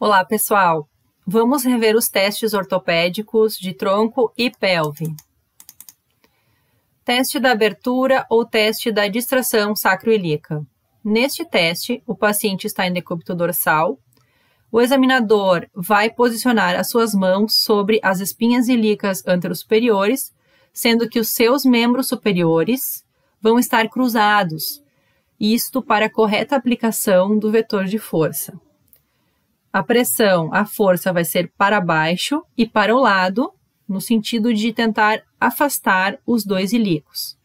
Olá, pessoal. Vamos rever os testes ortopédicos de tronco e pelve. Teste da abertura ou teste da distração sacroiliaca. Neste teste, o paciente está em decúbito dorsal. O examinador vai posicionar as suas mãos sobre as espinhas ilíacas anteriores, sendo que os seus membros superiores vão estar cruzados, isto para a correta aplicação do vetor de força a pressão, a força vai ser para baixo e para o lado, no sentido de tentar afastar os dois ilíacos.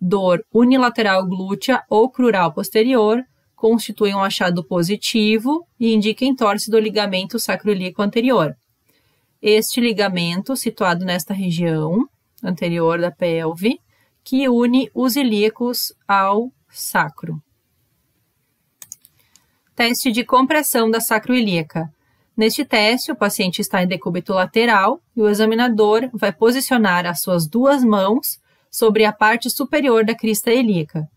Dor unilateral glútea ou crural posterior constitui um achado positivo e indica entorse do ligamento sacroiliaco anterior. Este ligamento, situado nesta região anterior da pelve, que une os ilíacos ao sacro. Teste de compressão da sacroiliaca. Neste teste, o paciente está em decúbito lateral e o examinador vai posicionar as suas duas mãos sobre a parte superior da crista ilíaca,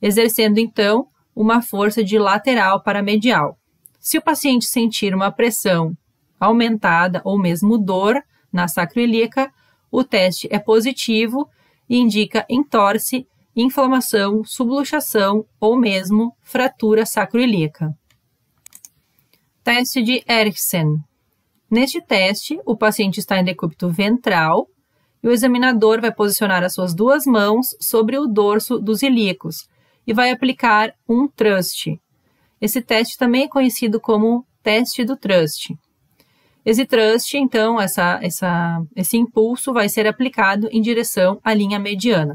exercendo então uma força de lateral para medial. Se o paciente sentir uma pressão aumentada ou mesmo dor na sacroiliaca, o teste é positivo e indica entorse, inflamação, subluxação ou mesmo fratura sacroiliaca. Teste de Erickson. Neste teste, o paciente está em decúbito ventral e o examinador vai posicionar as suas duas mãos sobre o dorso dos ilíacos e vai aplicar um traste. Esse teste também é conhecido como teste do traste. Esse traste, então, essa, essa, esse impulso vai ser aplicado em direção à linha mediana.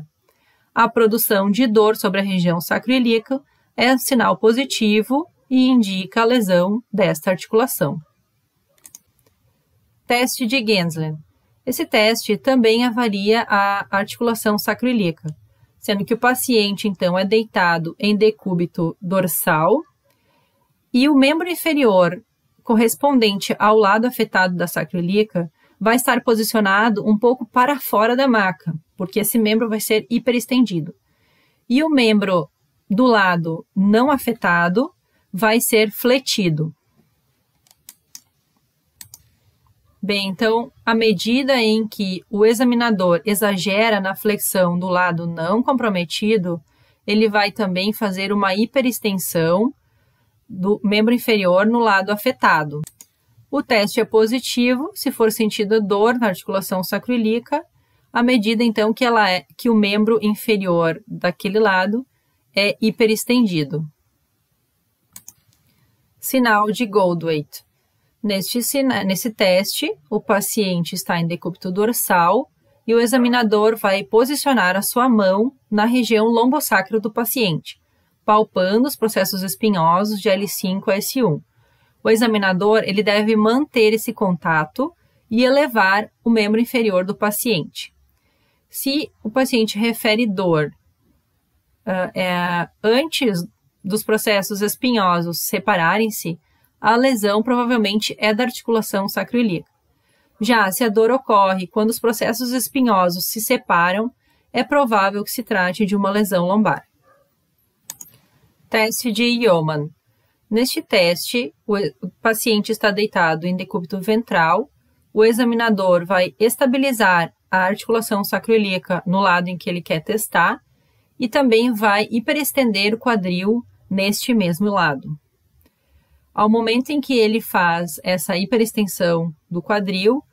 A produção de dor sobre a região sacroiliaca é sinal positivo e indica a lesão desta articulação. Teste de Gensler. Esse teste também avalia a articulação sacroiliaca, sendo que o paciente então é deitado em decúbito dorsal e o membro inferior correspondente ao lado afetado da sacroiliaca vai estar posicionado um pouco para fora da maca, porque esse membro vai ser hiperestendido. E o membro do lado não afetado vai ser fletido. Bem, então, à medida em que o examinador exagera na flexão do lado não comprometido, ele vai também fazer uma hiperextensão do membro inferior no lado afetado. O teste é positivo se for sentido dor na articulação sacroiliaca, à medida então que ela é que o membro inferior daquele lado é hiperestendido sinal de Goldweight. Neste, nesse teste, o paciente está em decúbito dorsal e o examinador vai posicionar a sua mão na região lombosacro do paciente, palpando os processos espinhosos de L5 a S1. O examinador ele deve manter esse contato e elevar o membro inferior do paciente. Se o paciente refere dor uh, é, antes dos processos espinhosos separarem-se, a lesão provavelmente é da articulação sacroiliaca. Já se a dor ocorre quando os processos espinhosos se separam, é provável que se trate de uma lesão lombar. Teste de Yeoman. Neste teste, o paciente está deitado em decúbito ventral. O examinador vai estabilizar a articulação sacroiliaca no lado em que ele quer testar e também vai hiperestender o quadril neste mesmo lado. Ao momento em que ele faz essa hiperextensão do quadril,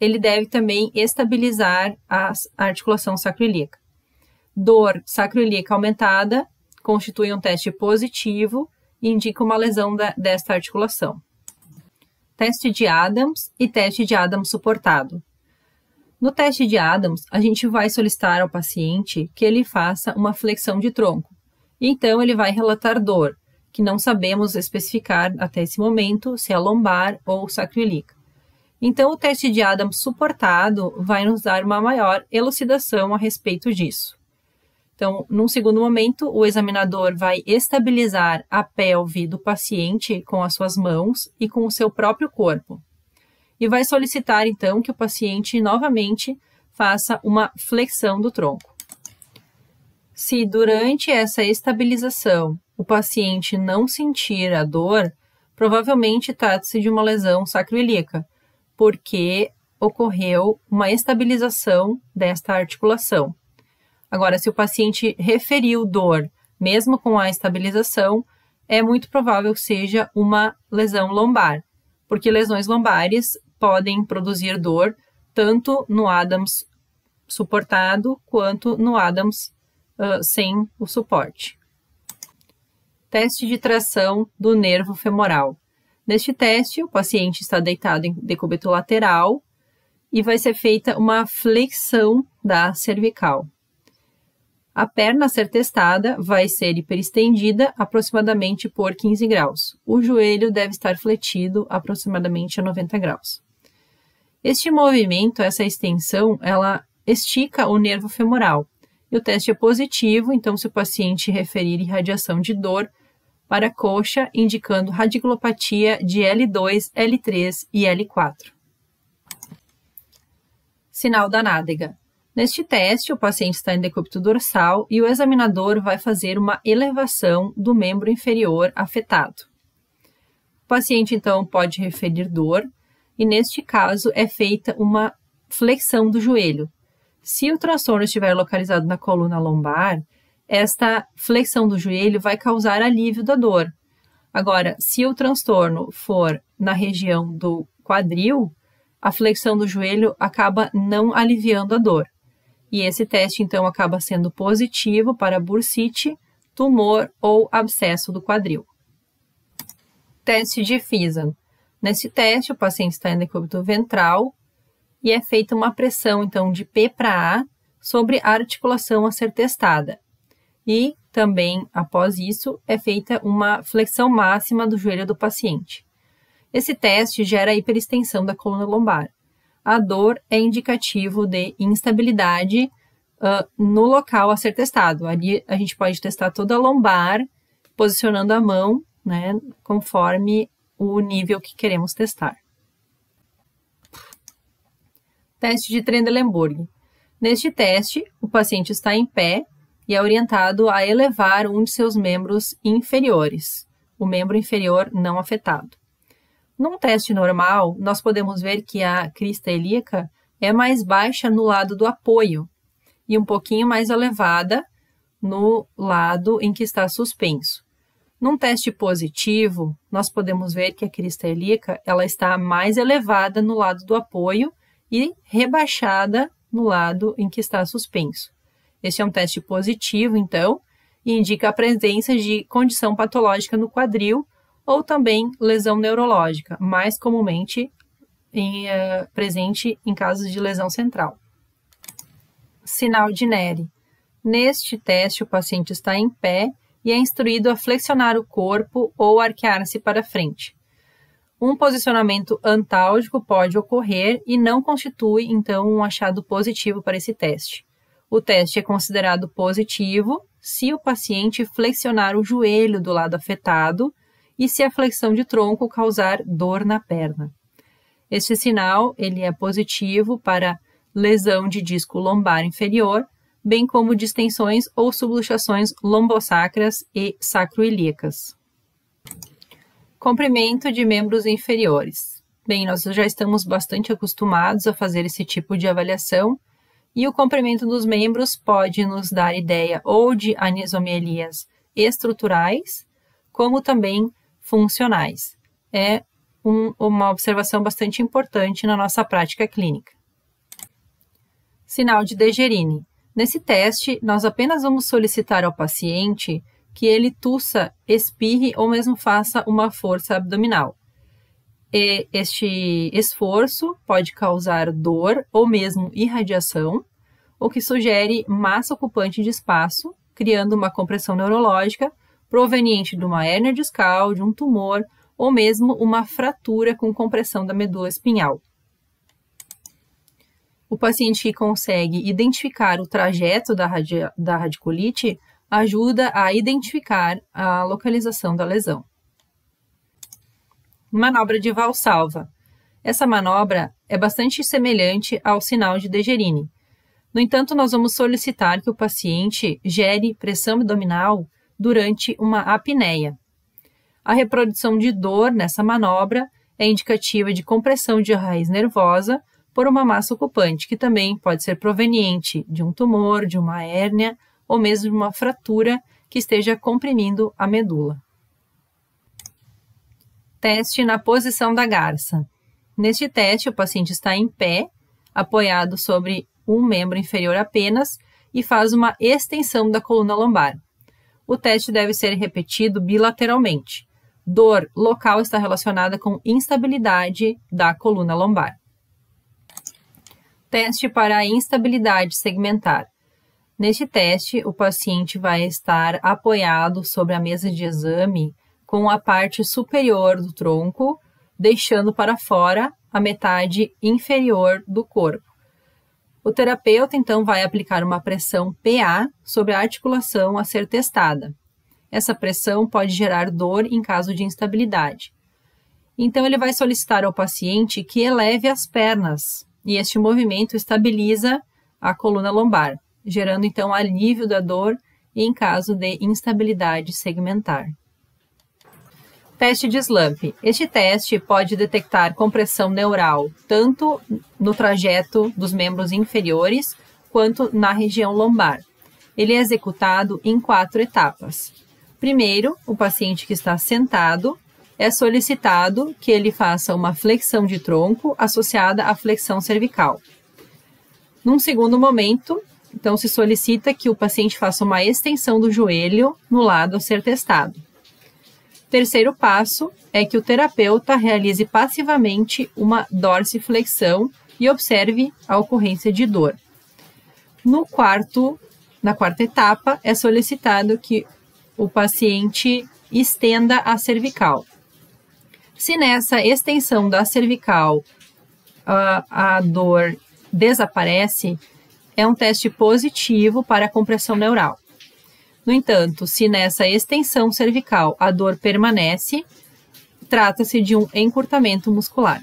ele deve também estabilizar a articulação sacroiliaca. Dor sacroiliaca aumentada constitui um teste positivo e indica uma lesão da, desta articulação. Teste de Adams e teste de Adams suportado. No teste de Adams, a gente vai solicitar ao paciente que ele faça uma flexão de tronco. Então, ele vai relatar dor, que não sabemos especificar até esse momento se é lombar ou sacroiliaca. Então, o teste de Adams suportado vai nos dar uma maior elucidação a respeito disso. Então, num segundo momento, o examinador vai estabilizar a pelve do paciente com as suas mãos e com o seu próprio corpo e vai solicitar então que o paciente novamente faça uma flexão do tronco. Se durante essa estabilização o paciente não sentir a dor, provavelmente trata-se de uma lesão sacroiliaca, porque ocorreu uma estabilização desta articulação. Agora, se o paciente referiu dor, mesmo com a estabilização, é muito provável que seja uma lesão lombar, porque lesões lombares podem produzir dor tanto no Adams suportado quanto no Adams uh, sem o suporte. Teste de tração do nervo femoral. Neste teste, o paciente está deitado em decúbito lateral e vai ser feita uma flexão da cervical. A perna a ser testada vai ser hiperestendida aproximadamente por 15 graus. O joelho deve estar fletido aproximadamente a 90 graus. Este movimento, essa extensão, ela estica o nervo femoral. E o teste é positivo, então se o paciente referir irradiação de dor para a coxa, indicando radiculopatia de L2, L3 e L4. Sinal da nádega. Neste teste, o paciente está em decúbito dorsal e o examinador vai fazer uma elevação do membro inferior afetado. O paciente, então, pode referir dor, e neste caso é feita uma flexão do joelho. Se o transtorno estiver localizado na coluna lombar, esta flexão do joelho vai causar alívio da dor. Agora, se o transtorno for na região do quadril, a flexão do joelho acaba não aliviando a dor. E esse teste então acaba sendo positivo para bursite, tumor ou abscesso do quadril. Teste de Fison. Nesse teste, o paciente está em decúbito ventral e é feita uma pressão, então, de P para A sobre a articulação a ser testada. E também, após isso, é feita uma flexão máxima do joelho do paciente. Esse teste gera hiperextensão da coluna lombar. A dor é indicativo de instabilidade uh, no local a ser testado. Ali a gente pode testar toda a lombar, posicionando a mão, né, conforme o nível que queremos testar. Teste de Trendelenburg. Neste teste, o paciente está em pé e é orientado a elevar um de seus membros inferiores, o membro inferior não afetado. Num teste normal, nós podemos ver que a crista helíaca é mais baixa no lado do apoio e um pouquinho mais elevada no lado em que está suspenso. Num teste positivo, nós podemos ver que a cristalica ela está mais elevada no lado do apoio e rebaixada no lado em que está suspenso. Este é um teste positivo, então, e indica a presença de condição patológica no quadril ou também lesão neurológica, mais comumente em, uh, presente em casos de lesão central. Sinal de Neri. Neste teste, o paciente está em pé e é instruído a flexionar o corpo ou arquear-se para frente. Um posicionamento antálgico pode ocorrer e não constitui, então, um achado positivo para esse teste. O teste é considerado positivo se o paciente flexionar o joelho do lado afetado e se a flexão de tronco causar dor na perna. Este sinal ele é positivo para lesão de disco lombar inferior bem como distensões ou subluxações lombosacras e sacroiliacas. Comprimento de membros inferiores. Bem, nós já estamos bastante acostumados a fazer esse tipo de avaliação e o comprimento dos membros pode nos dar ideia ou de anisomielias estruturais, como também funcionais. É um, uma observação bastante importante na nossa prática clínica. Sinal de Degerine. Nesse teste, nós apenas vamos solicitar ao paciente que ele tussa, espirre ou mesmo faça uma força abdominal. E este esforço pode causar dor ou mesmo irradiação, o que sugere massa ocupante de espaço, criando uma compressão neurológica proveniente de uma hérnia discal, de um tumor ou mesmo uma fratura com compressão da medula espinhal. O paciente que consegue identificar o trajeto da, radi da radiculite ajuda a identificar a localização da lesão. Manobra de valsalva. Essa manobra é bastante semelhante ao sinal de Degerine. No entanto, nós vamos solicitar que o paciente gere pressão abdominal durante uma apneia. A reprodução de dor nessa manobra é indicativa de compressão de raiz nervosa por uma massa ocupante, que também pode ser proveniente de um tumor, de uma hérnia ou mesmo de uma fratura que esteja comprimindo a medula. Teste na posição da garça. Neste teste, o paciente está em pé, apoiado sobre um membro inferior apenas e faz uma extensão da coluna lombar. O teste deve ser repetido bilateralmente. Dor local está relacionada com instabilidade da coluna lombar. Teste para instabilidade segmentar. Neste teste, o paciente vai estar apoiado sobre a mesa de exame com a parte superior do tronco, deixando para fora a metade inferior do corpo. O terapeuta então vai aplicar uma pressão PA sobre a articulação a ser testada. Essa pressão pode gerar dor em caso de instabilidade. Então ele vai solicitar ao paciente que eleve as pernas e este movimento estabiliza a coluna lombar, gerando então alívio da dor e em caso de instabilidade segmentar. Teste de slump. Este teste pode detectar compressão neural tanto no trajeto dos membros inferiores quanto na região lombar. Ele é executado em quatro etapas. Primeiro, o paciente que está sentado é solicitado que ele faça uma flexão de tronco associada à flexão cervical. Num segundo momento, então se solicita que o paciente faça uma extensão do joelho no lado a ser testado. Terceiro passo é que o terapeuta realize passivamente uma dorsiflexão e observe a ocorrência de dor. No quarto, na quarta etapa, é solicitado que o paciente estenda a cervical. Se nessa extensão da cervical a, a dor desaparece, é um teste positivo para a compressão neural. No entanto, se nessa extensão cervical a dor permanece, trata-se de um encurtamento muscular.